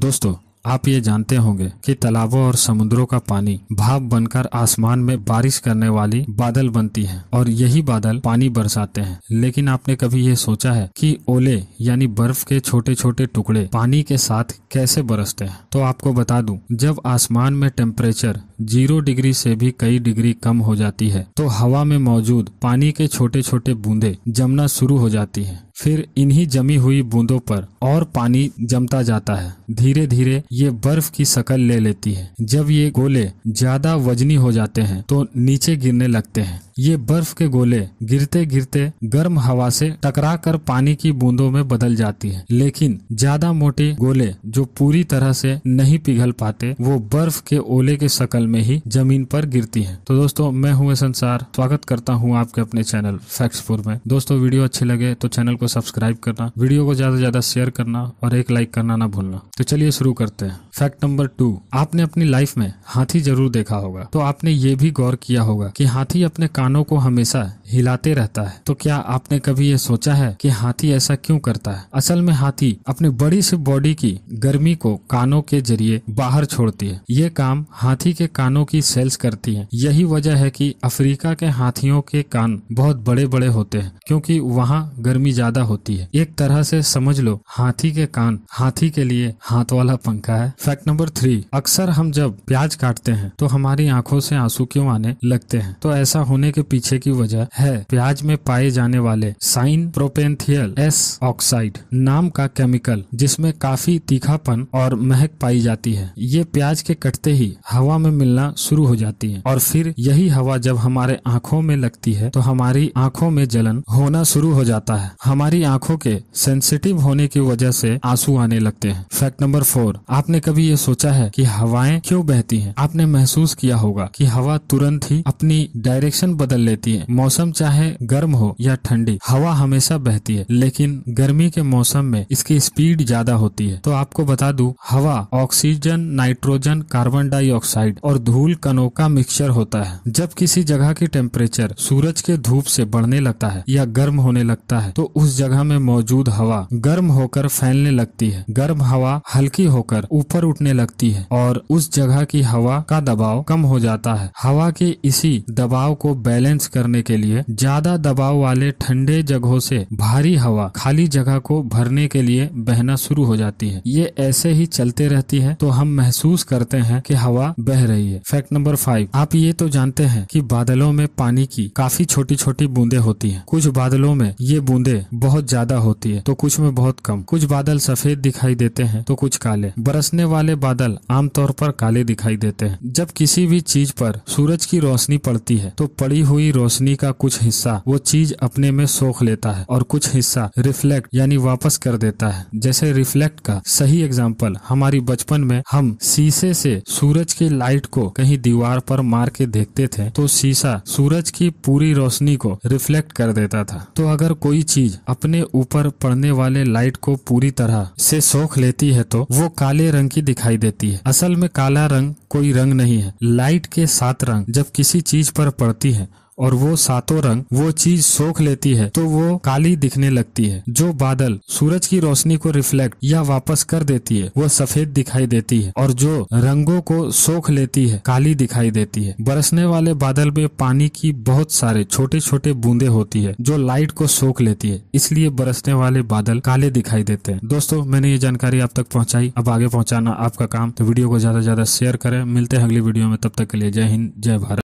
दोस्तों आप ये जानते होंगे कि तालाबों और समुद्रों का पानी भाप बनकर आसमान में बारिश करने वाली बादल बनती है और यही बादल पानी बरसाते हैं लेकिन आपने कभी ये सोचा है कि ओले यानी बर्फ के छोटे छोटे टुकड़े पानी के साथ कैसे बरसते हैं तो आपको बता दूं जब आसमान में टेम्परेचर जीरो डिग्री से भी कई डिग्री कम हो जाती है तो हवा में मौजूद पानी के छोटे छोटे बूंदे जमना शुरू हो जाती है फिर इन्हीं जमी हुई बूंदों पर और पानी जमता जाता है धीरे धीरे ये बर्फ की शकल ले लेती है जब ये गोले ज्यादा वजनी हो जाते हैं तो नीचे गिरने लगते हैं ये बर्फ के गोले गिरते गिरते गर्म हवा से टकरा कर पानी की बूंदों में बदल जाती है लेकिन ज्यादा मोटे गोले जो पूरी तरह से नहीं पिघल पाते वो बर्फ के ओले के शकल साल में ही जमीन पर गिरती है तो दोस्तों मैं हूँ संसार स्वागत करता हूँ आपके अपने चैनल फैक्ट्स फोर में दोस्तों वीडियो अच्छे लगे तो चैनल को सब्सक्राइब करना वीडियो को ज्यादा से ज्यादा शेयर करना और एक लाइक करना ना भूलना तो चलिए शुरू करते हैं फैक्ट नंबर टू आपने अपनी लाइफ में हाथी जरूर देखा होगा तो आपने ये भी गौर किया होगा कि हाथी अपने कानों को हमेशा हिलाते रहता है तो क्या आपने कभी ये सोचा है कि हाथी ऐसा क्यों करता है असल में हाथी अपनी बड़ी सी बॉडी की गर्मी को कानों के जरिए बाहर छोड़ती है ये काम हाथी के कानों की सेल्स करती है यही वजह है कि अफ्रीका के हाथियों के कान बहुत बड़े बड़े होते हैं क्योंकि वहाँ गर्मी ज्यादा होती है एक तरह से समझ लो हाथी के कान हाथी के लिए हाथ वाला पंखा है फैक्ट नंबर थ्री अक्सर हम जब प्याज काटते हैं तो हमारी आंखों से आंसू क्यों आने लगते हैं तो ऐसा होने के पीछे की वजह है प्याज में पाए जाने वाले साइन प्रोपेंथियल एस ऑक्साइड नाम का केमिकल जिसमें काफी तीखापन और महक पाई जाती है ये प्याज के कटते ही हवा में मिल मिलना शुरू हो जाती है और फिर यही हवा जब हमारे आंखों में लगती है तो हमारी आंखों में जलन होना शुरू हो जाता है हमारी आंखों के सेंसिटिव होने की वजह से आंसू आने लगते हैं फैक्ट नंबर फोर आपने कभी ये सोचा है कि हवाएं क्यों बहती हैं? आपने महसूस किया होगा कि हवा तुरंत ही अपनी डायरेक्शन बदल लेती है मौसम चाहे गर्म हो या ठंडी हवा हमेशा बहती है लेकिन गर्मी के मौसम में इसकी स्पीड ज्यादा होती है तो आपको बता दू हवा ऑक्सीजन नाइट्रोजन कार्बन डाइऑक्साइड और और धूल कणों का मिक्सचर होता है जब किसी जगह की टेम्परेचर सूरज के धूप से बढ़ने लगता है या गर्म होने लगता है तो उस जगह में मौजूद हवा गर्म होकर फैलने लगती है गर्म हवा हल्की होकर ऊपर उठने लगती है और उस जगह की हवा का दबाव कम हो जाता है हवा के इसी दबाव को बैलेंस करने के लिए ज्यादा दबाव वाले ठंडे जगहों से भारी हवा खाली जगह को भरने के लिए बहना शुरू हो जाती है ये ऐसे ही चलते रहती है तो हम महसूस करते हैं कि हवा बह रही है फैक्ट नंबर फाइव आप ये तो जानते हैं कि बादलों में पानी की काफी छोटी छोटी बूंदे होती हैं कुछ बादलों में ये बूंदे बहुत ज्यादा होती है तो कुछ में बहुत कम कुछ बादल सफेद दिखाई देते हैं तो कुछ काले बरसने वाले बादल आमतौर पर काले दिखाई देते हैं जब किसी भी चीज पर सूरज की रोशनी पड़ती है तो पड़ी हुई रोशनी का कुछ हिस्सा वो चीज अपने में सोख लेता है और कुछ हिस्सा रिफ्लेक्ट यानी वापस कर देता है जैसे रिफ्लेक्ट का सही एग्जाम्पल हमारी बचपन में हम शीशे से सूरज की लाइट को कहीं दीवार पर मार के देखते थे तो शीशा सूरज की पूरी रोशनी को रिफ्लेक्ट कर देता था तो अगर कोई चीज अपने ऊपर पड़ने वाले लाइट को पूरी तरह से सोख लेती है तो वो काले रंग की दिखाई देती है असल में काला रंग कोई रंग नहीं है लाइट के सात रंग जब किसी चीज पर पड़ती है और वो सातों रंग वो चीज सोख लेती है तो वो काली दिखने लगती है जो बादल सूरज की रोशनी को रिफ्लेक्ट या वापस कर देती है वो सफेद दिखाई देती है और जो रंगों को सोख लेती है काली दिखाई देती है बरसने वाले बादल में पानी की बहुत सारे छोटे छोटे बूंदे होती है जो लाइट को सोख लेती है इसलिए बरसने वाले बादल काले दिखाई देते हैं दोस्तों मैंने ये जानकारी आप तक पहुंचाई अब आगे पहुंचाना आपका काम तो वीडियो को ज्यादा से ज्यादा शेयर करें मिलते हैं अगली वीडियो में तब तक के लिए जय हिंद जय भारत